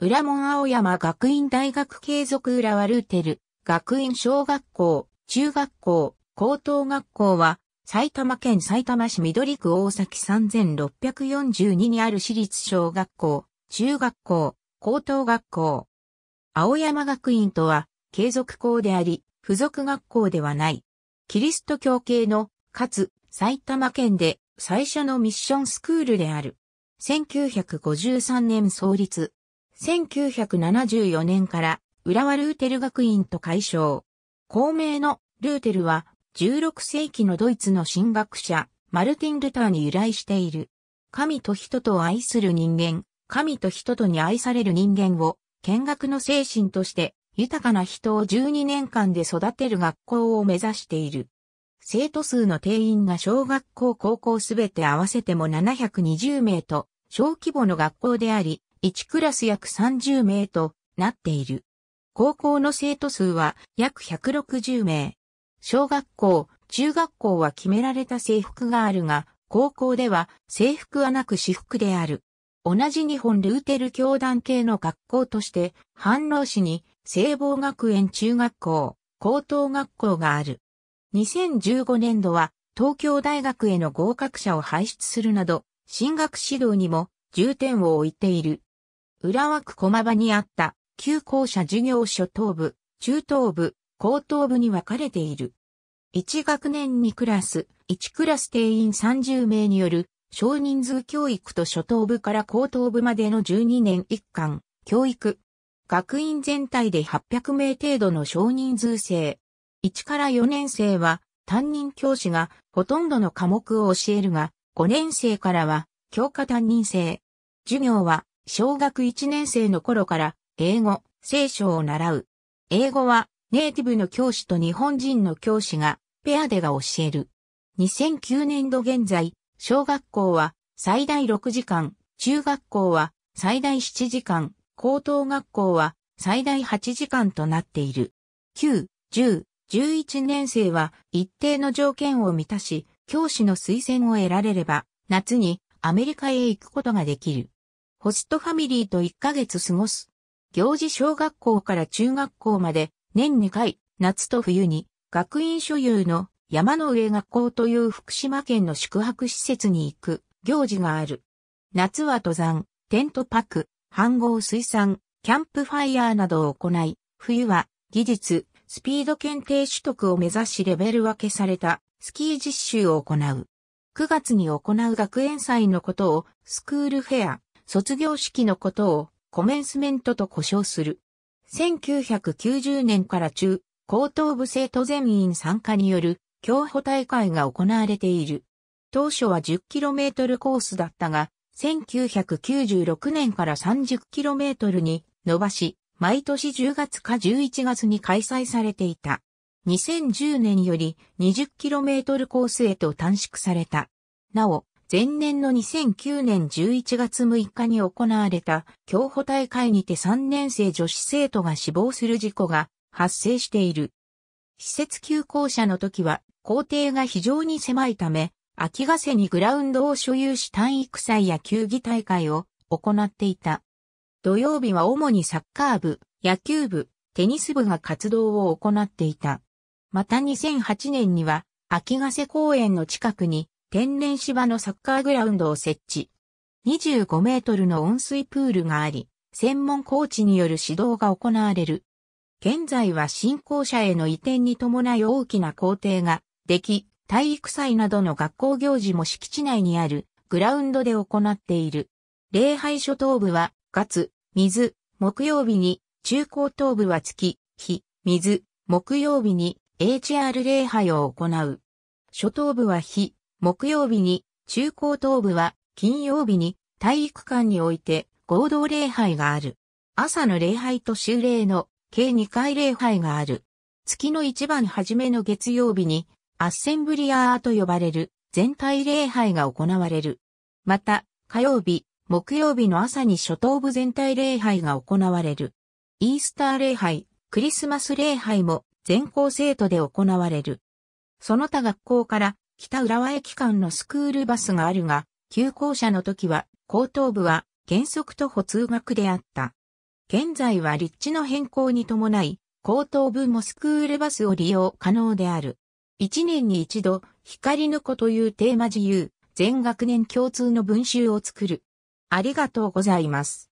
浦門青山学院大学継続浦和ルーテル、学院小学校、中学校、高等学校は、埼玉県埼玉市緑区大崎3642にある私立小学校、中学校、高等学校。青山学院とは、継続校であり、付属学校ではない。キリスト教系の、かつ、埼玉県で最初のミッションスクールである。1953年創立、1974年から浦和ルーテル学院と解消。公明のルーテルは16世紀のドイツの神学者マルティン・ルターに由来している。神と人とを愛する人間、神と人とに愛される人間を見学の精神として豊かな人を12年間で育てる学校を目指している。生徒数の定員が小学校高校すべて合わせても720名と小規模の学校であり、1クラス約30名となっている。高校の生徒数は約160名。小学校、中学校は決められた制服があるが、高校では制服はなく私服である。同じ日本ルーテル教団系の学校として、反応市に聖望学園中学校、高等学校がある。2015年度は東京大学への合格者を輩出するなど、進学指導にも重点を置いている。浦和区駒場にあった旧校舎事業所東部、中東部、高等部に分かれている。1学年2クラス、1クラス定員30名による少人数教育と初等部から高等部までの12年一貫、教育。学院全体で800名程度の少人数生。1から4年生は担任教師がほとんどの科目を教えるが、5年生からは教科担任生。授業は小学1年生の頃から英語、聖書を習う。英語はネイティブの教師と日本人の教師がペアでが教える。2009年度現在、小学校は最大6時間、中学校は最大7時間、高等学校は最大8時間となっている。9、10、11年生は一定の条件を満たし、教師の推薦を得られれば、夏にアメリカへ行くことができる。ホストファミリーと1ヶ月過ごす。行事小学校から中学校まで年2回、夏と冬に学院所有の山の上学校という福島県の宿泊施設に行く行事がある。夏は登山、テントパック、飯合水産、キャンプファイヤーなどを行い、冬は技術、スピード検定取得を目指しレベル分けされたスキー実習を行う。9月に行う学園祭のことをスクールフェア卒業式のことをコメンスメントと呼称する。1990年から中、高等部生徒全員参加による競歩大会が行われている。当初は 10km コースだったが、1996年から 30km に伸ばし、毎年10月か11月に開催されていた。2010年より 20km コースへと短縮された。なお、前年の2009年11月6日に行われた競歩大会にて3年生女子生徒が死亡する事故が発生している。施設休校舎の時は校庭が非常に狭いため、秋ヶ瀬にグラウンドを所有し体育祭や球技大会を行っていた。土曜日は主にサッカー部、野球部、テニス部が活動を行っていた。また2008年には秋ヶ瀬公園の近くに天然芝のサッカーグラウンドを設置。25メートルの温水プールがあり、専門コーチによる指導が行われる。現在は新校舎への移転に伴い大きな工程ができ、体育祭などの学校行事も敷地内にあるグラウンドで行っている。礼拝初頭部は月、水、木曜日に、中高頭部は月、日、水、木曜日に HR 礼拝を行う。初頭部は日、木曜日に中高等部は金曜日に体育館において合同礼拝がある。朝の礼拝と修礼の計2回礼拝がある。月の一番初めの月曜日にアッセンブリアーと呼ばれる全体礼拝が行われる。また火曜日、木曜日の朝に初等部全体礼拝が行われる。イースター礼拝、クリスマス礼拝も全校生徒で行われる。その他学校から北浦和駅間のスクールバスがあるが、休校舎の時は、後頭部は原則徒歩通学であった。現在は立地の変更に伴い、後頭部もスクールバスを利用可能である。一年に一度、光の子というテーマ自由、全学年共通の文集を作る。ありがとうございます。